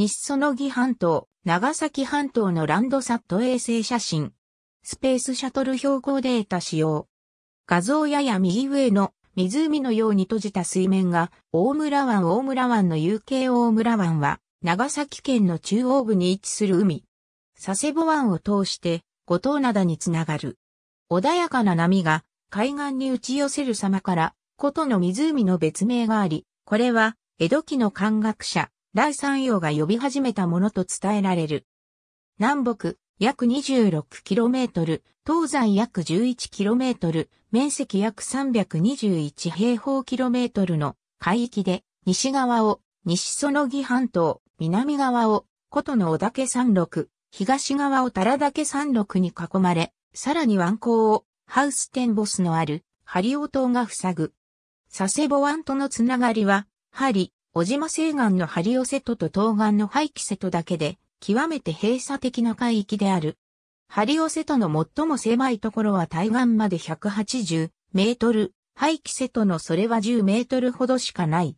西園木半島、長崎半島のランドサット衛星写真。スペースシャトル標高データ使用。画像やや右上の湖のように閉じた水面が大村湾大村湾の有形大村湾は長崎県の中央部に位置する海。佐世保湾を通して五島灘につながる。穏やかな波が海岸に打ち寄せる様から、古都の湖の別名があり、これは江戸期の漢学者、第三洋が呼び始めたものと伝えられる。南北約 26km、東西約 11km、面積約321平方キロメートルの海域で、西側を西園木半島、南側を古都の小岳山麓、東側を田岳山麓に囲まれ、さらに湾口をハウステンボスのあるハリオ島が塞ぐ。佐世保湾とのつながりは、ハリ、小島西岸のハリオセトと東岸のハイキセトだけで、極めて閉鎖的な海域である。ハリオセトの最も狭いところは対岸まで180メートル、ハイキセトのそれは10メートルほどしかない。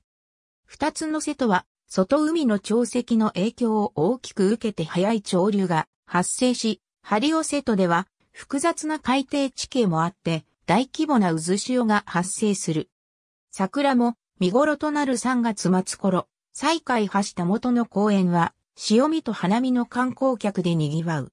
二つの瀬戸は、外海の潮汐の影響を大きく受けて早い潮流が発生し、ハリオセトでは複雑な海底地形もあって、大規模な渦潮が発生する。桜も見頃となる3月末頃、再開発した元の公園は、潮見と花見の観光客で賑わう。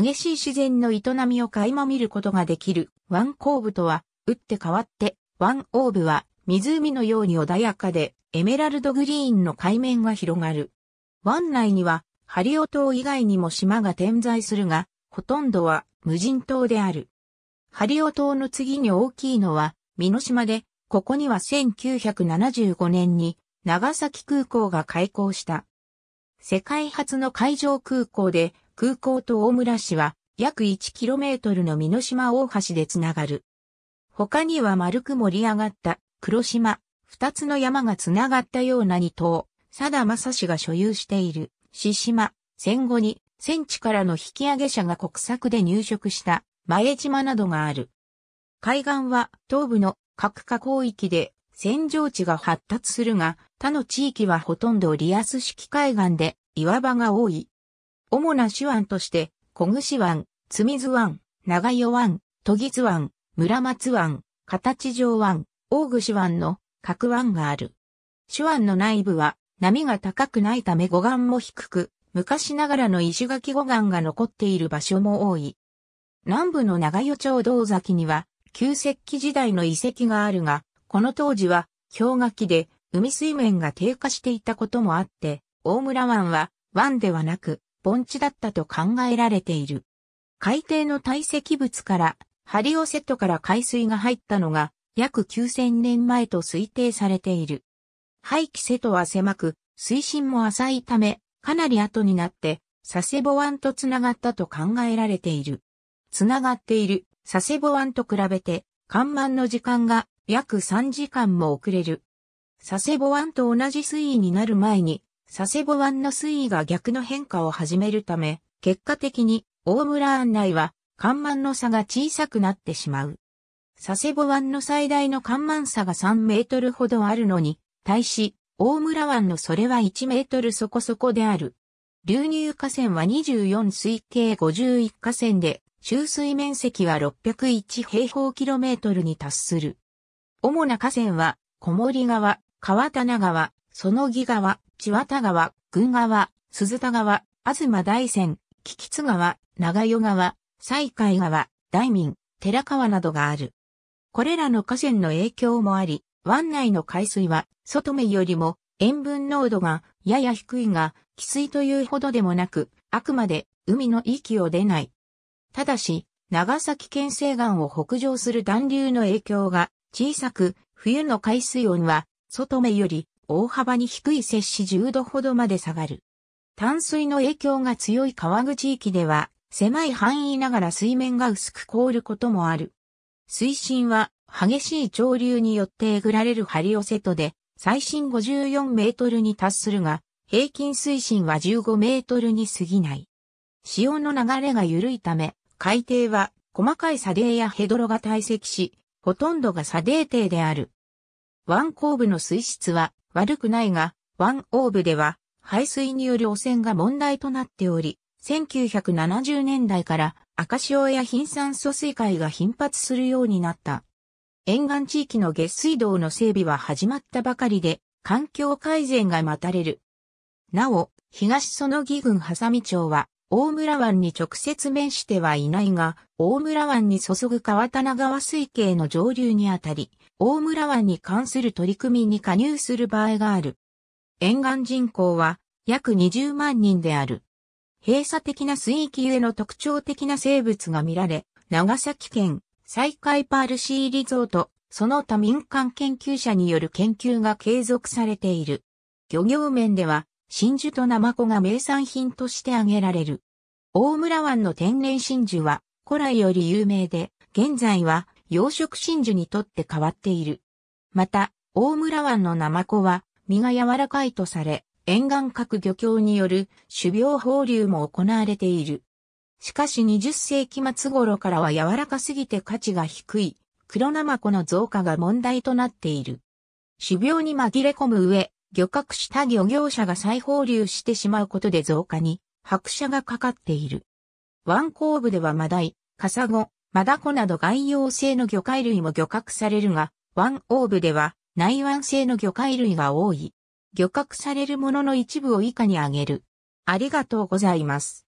激しい自然の営みを垣間見ることができる、湾後部とは、打って変わって、湾オーブは、湖のように穏やかで、エメラルドグリーンの海面が広がる。湾内には、ハリオ島以外にも島が点在するが、ほとんどは無人島である。ハリオ島の次に大きいのは、美濃島で、ここには1975年に長崎空港が開港した。世界初の海上空港で空港と大村市は約 1km の美濃島大橋でつながる。他には丸く盛り上がった黒島、二つの山がつながったような二島、佐田正氏が所有している四島、戦後に戦地からの引き上げ者が国策で入植した前島などがある。海岸は東部の各河口域で扇状地が発達するが、他の地域はほとんどリアス式海岸で岩場が多い。主な手腕として、小串湾、津水湾、長与湾、都議津湾、村松湾、形状湾、大串湾の各湾がある。手腕の内部は波が高くないため護岸も低く、昔ながらの石垣護岸が残っている場所も多い。南部の長与町道崎には旧石器時代の遺跡があるが、この当時は氷河期で海水面が低下していたこともあって、大村湾は湾ではなく盆地だったと考えられている。海底の堆積物からハリオセットから海水が入ったのが約9000年前と推定されている。廃棄瀬戸は狭く、水深も浅いため、かなり後になって、佐世保湾と繋がったと考えられている。繋がっている佐世保湾と比べて、干満の時間が約3時間も遅れる。佐世保湾と同じ水位になる前に、佐世保湾の水位が逆の変化を始めるため、結果的に大村案内は、干満の差が小さくなってしまう。佐世保湾の最大の干満差が3メートルほどあるのに、対し、大村湾のそれは1メートルそこそこである。流入河川は24水系51河川で、周水面積は601平方キロメートルに達する。主な河川は、小森川、川棚川、園木川、千綿川、群川、鈴田川、東大山、菊津川、長与川、西海川、大民、寺川などがある。これらの河川の影響もあり、湾内の海水は、外目よりも塩分濃度がやや低いが、汽水というほどでもなく、あくまで海の息を出ないただし、長崎県西岸を北上する暖流の影響が小さく、冬の海水温は、外目より大幅に低い摂氏10度ほどまで下がる。淡水の影響が強い川口域では、狭い範囲ながら水面が薄く凍ることもある。水深は激しい潮流によってえぐられる張り寄せとで、最深54メートルに達するが、平均水深は15メートルに過ぎない。潮の流れが緩いため、海底は細かい砂泥やヘドロが堆積し、ほとんどが砂泥底である。湾後部の水質は悪くないが、湾オ部では排水による汚染が問題となっており、1970年代から赤潮や貧酸素水害が頻発するようになった。沿岸地域の下水道の整備は始まったばかりで、環境改善が待たれる。なお、東園木郡ハサミ町は大村湾に直接面してはいないが、大村湾に注ぐ川棚川水系の上流にあたり、大村湾に関する取り組みに加入する場合がある。沿岸人口は約20万人である。閉鎖的な水域ゆえの特徴的な生物が見られ、長崎県西海パールシーリゾート、その他民間研究者による研究が継続されている。漁業面では真珠とナマコが名産品として挙げられる。大村湾の天然真珠は古来より有名で、現在は養殖真珠にとって変わっている。また、大村湾のナマコは身が柔らかいとされ、沿岸各漁協による種苗放流も行われている。しかし20世紀末頃からは柔らかすぎて価値が低い黒ナマコの増加が問題となっている。種苗に紛れ込む上、漁獲した漁業者が再放流してしまうことで増加に拍車がかかっている。湾口部ではマダイ、カサゴ、マダコなど外洋性の魚介類も漁獲されるが、湾欧部では内湾性の魚介類が多い。漁獲されるものの一部を以下に挙げる。ありがとうございます。